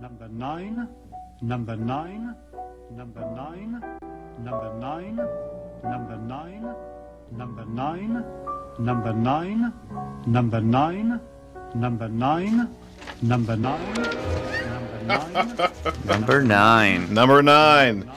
Number nine, number nine, number nine, number nine, number nine, number nine, number nine, number nine, number nine, number nine, number nine, number nine,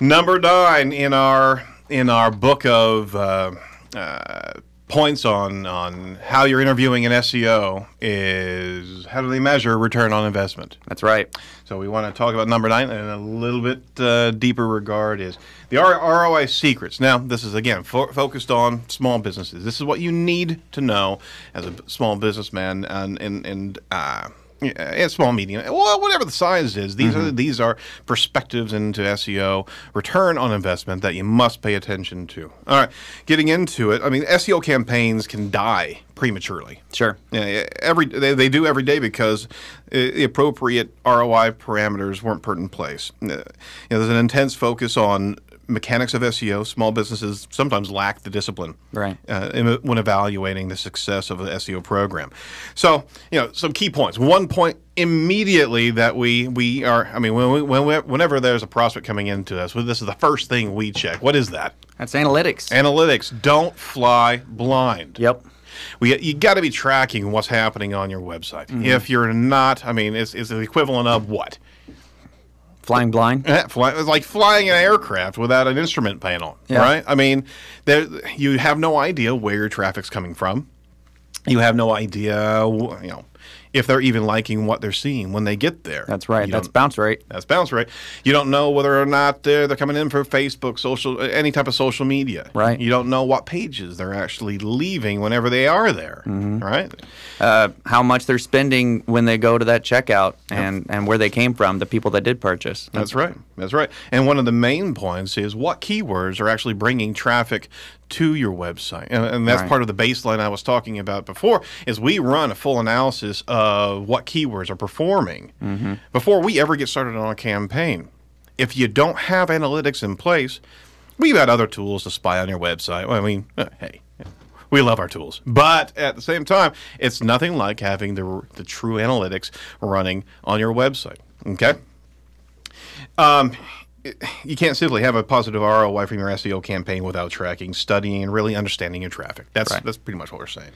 number nine in our in our book of. Uh, uh, points on on how you're interviewing an SEO is how do they measure return on investment? That's right. So we want to talk about number nine in a little bit uh, deeper regard is the ROI secrets. Now this is again fo- focused on small businesses. This is what you need to know as a small businessman and and, and uh, yeah, small, medium, well, whatever the size is. These mm-hmm. are these are perspectives into SEO return on investment that you must pay attention to. All right, getting into it. I mean, SEO campaigns can die prematurely. Sure. Yeah, every they, they do every day because the appropriate ROI parameters weren't put in place. Uh, you know, there's an intense focus on mechanics of SEO, small businesses sometimes lack the discipline right. Uh, when evaluating the success of an SEO program. So, you know, some key points. One point immediately that we we are. I mean, when we, when we, whenever there's a prospect coming into us, well, this is the first thing we check. What is that? That's analytics. Analytics. Don't fly blind. Yep. We, you got to be tracking what's happening on your website. Mm-hmm. If you're not, I mean, it's, it's the equivalent of what? flying blind. Yeah, fly, like flying an aircraft without an instrument panel, yeah. right? I mean, there, you have no idea where your traffic's coming from. You have no idea, you know, if they're even liking what they're seeing when they get there. That's right. You that's bounce rate. That's bounce rate. You don't know whether or not they're, they're coming in for Facebook, social, uh, any type of social media. Right. You don't know what pages they're actually leaving whenever they are there. Mm-hmm. Right. Uh, how much they're spending when they go to that checkout yep. and, and where they came from, the people that did purchase. That's, that's right. That's right. And one of the main points is what keywords are actually bringing traffic to your website. And, and that's right. part of the baseline I was talking about before is we run a full analysis of what keywords are performing mm-hmm. before we ever get started on a campaign. If you don't have analytics in place, we've got other tools to spy on your website. Well, I mean, uh, hey, we love our tools. But at the same time, it's nothing like having the, the true analytics running on your website. Okay? Um, you can't simply have a positive ROI from your SEO campaign without tracking, studying, and really understanding your traffic. That's right. that's pretty much what we're saying.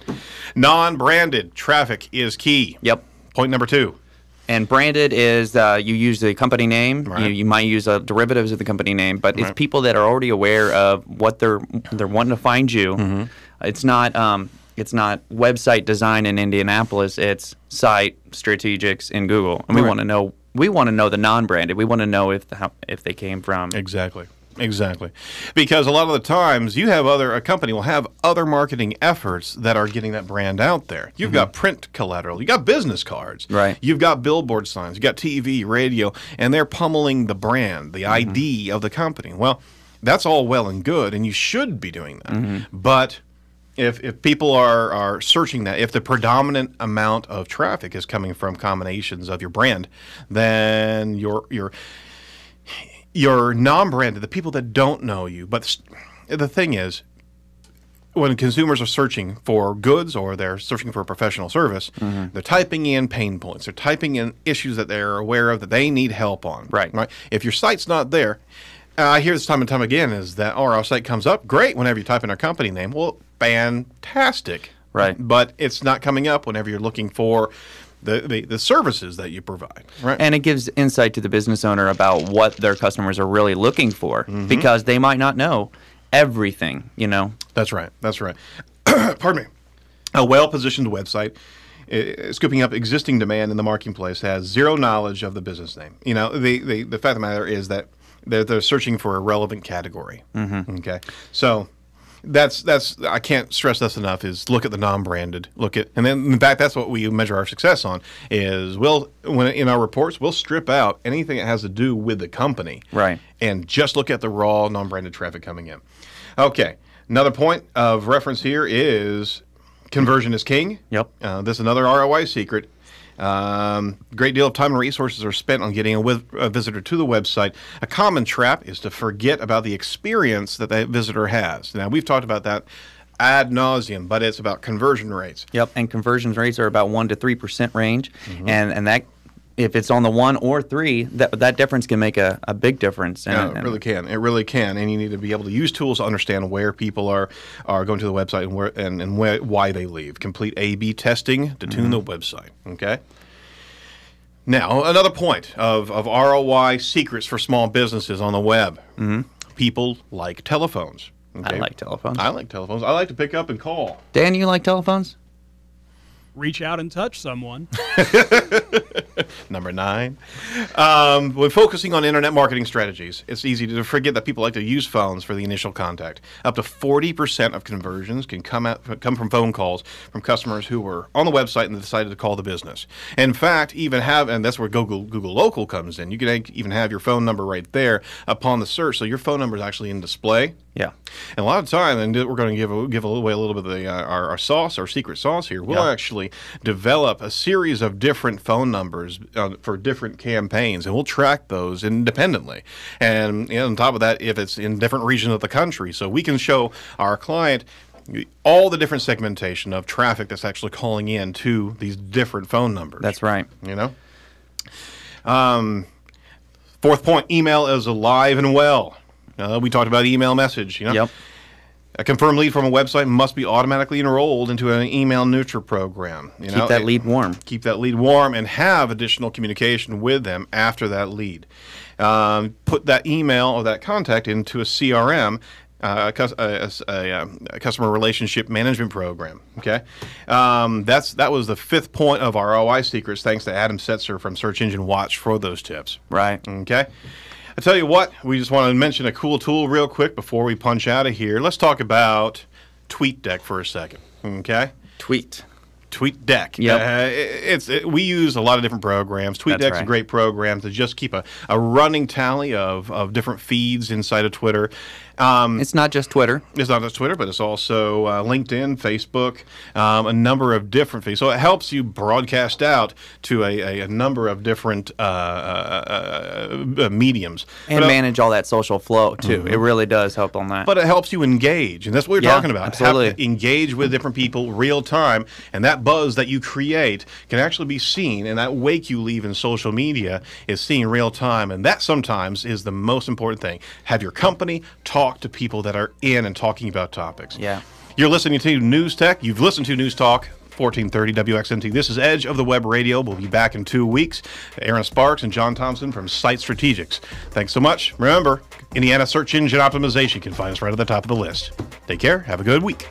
Non-branded traffic is key. Yep. Point number two. And branded is uh, you use the company name. Right. You, you, might use uh, derivatives of the company name, but right. it's people that are already aware of what they're they're wanting to find you. Mm-hmm. It's not um, it's not website design in Indianapolis. It's site strategics in Google, and we right. want to know we want to know the non-branded. We want to know if the, how, if they came from exactly. Exactly. Because a lot of the times you have other, a company will have other marketing efforts that are getting that brand out there. You've mm-hmm. got print collateral, you've got business cards, right. you've got billboard signs, you've got TV, radio, and they're pummeling the brand, the mm-hmm. ID of the company. Well, that's all well and good, and you should be doing that. Mm-hmm. But if, if people are, are searching that, if the predominant amount of traffic is coming from combinations of your brand, then your your your non-branded, the people that don't know you. But the thing is, when consumers are searching for goods or they're searching for a professional service, mm-hmm. they're typing in pain points. They're typing in issues that they're aware of that they need help on. Right. Right. If your site's not there, uh, I hear this time and time again is that, oh, our site comes up great whenever you type in our company name. Well, fantastic. Right. But it's not coming up whenever you're looking for the, the, the, services that you provide. Right. And it gives insight to the business owner about what their customers are really looking for mm-hmm. because they might not know everything, you know? That's right. That's right. Pardon me. A well positioned website eh, scooping up existing demand in the marketplace has zero knowledge of the business name. You know, the, the, the fact of the matter is that they're, they're searching for a relevant category. Mm-hmm. Okay. So that's that's I can't stress this enough is look at the non-branded look at and then in fact that's what we measure our success on is we'll when in our reports we'll strip out anything that has to do with the company right and just look at the raw non-branded traffic coming in okay another point of reference here is conversion is king yep uh, this is another ROI secret um, great deal of time and resources are spent on getting a, with, a, visitor to the website. A common trap is to forget about the experience that that visitor has. Now, we've talked about that ad nauseum, but it's about conversion rates. Yep, and conversion rates are about 1% to 3% range. Mm-hmm. And, and that if it's on the one or three, that that difference can make a, a big difference. And, yeah, it really can. It really can. And you need to be able to use tools to understand where people are are going to the website and where and, and where, why they leave. Complete A/B testing to tune mm-hmm. the website. Okay. Now another point of of ROI secrets for small businesses on the web. Mm-hmm. People like telephones. Okay? I like telephones. I like telephones. I like to pick up and call. Dan, you like telephones? reach out and touch someone. Number nine. Um, when focusing on internet marketing strategies, it's easy to forget that people like to use phones for the initial contact. Up to 40% of conversions can come, out, come from phone calls from customers who were on the website and decided to call the business. In fact, even have, and that's where Google, Google Local comes in, you can even have your phone number right there upon the search. So your phone number is actually in display. Yeah. And a lot of time, and we're going to give, give away a little bit of the, uh, our, our sauce, our secret sauce here. We'll yeah. actually actually develop a series of different phone numbers uh, for different campaigns, and we'll track those independently. And, and on top of that, if it's in different regions of the country, so we can show our client all the different segmentation of traffic that's actually calling in to these different phone numbers. That's right. You know. Um, fourth point: email is alive and well. Uh, we talked about email message. You know. Yep. A confirmed lead from a website must be automatically enrolled into an email nurture program. You keep know, that lead warm. Keep that lead warm and have additional communication with them after that lead. Um, put that email or that contact into a CRM uh, a, a, uh, a, customer relationship management program. Okay, um, that's that was the fifth point of our ROI secrets. Thanks to Adam Setzer from Search Engine Watch for those tips. Right. Okay. I tell you what, we just want to mention a cool tool real quick before we punch out of here. Let's talk about TweetDeck for a second, okay? Tweet. TweetDeck. Yeah, Uh, it's it, we use a lot of different programs. TweetDeck's right. a great program to just keep a, a running tally of, of different feeds inside of Twitter. Um, it's not just Twitter. It's not just Twitter, but it's also uh, LinkedIn, Facebook, um, a number of different feeds. So it helps you broadcast out to a, a, a number of different uh, uh, uh mediums and but uh, manage all that social flow too. Mm-hmm. It really does help on that. But it helps you engage, and that's what we're yeah, talking about. Absolutely, engage with different people real time, and that buzz that you create can actually be seen, and that wake you leave in social media is seen real time. And that sometimes is the most important thing. Have your company talk to people that are in and talking about topics. Yeah. You're listening to News Tech. You've listened to News Talk. 1430 WXT. This is Edge of the Web Radio. We'll be back in two weeks. Aaron Sparks and John Thompson from Site Strategics. Thanks so much. Remember, Indiana Search Engine Optimization can find us right at the top of the list. Take care. Have a good week.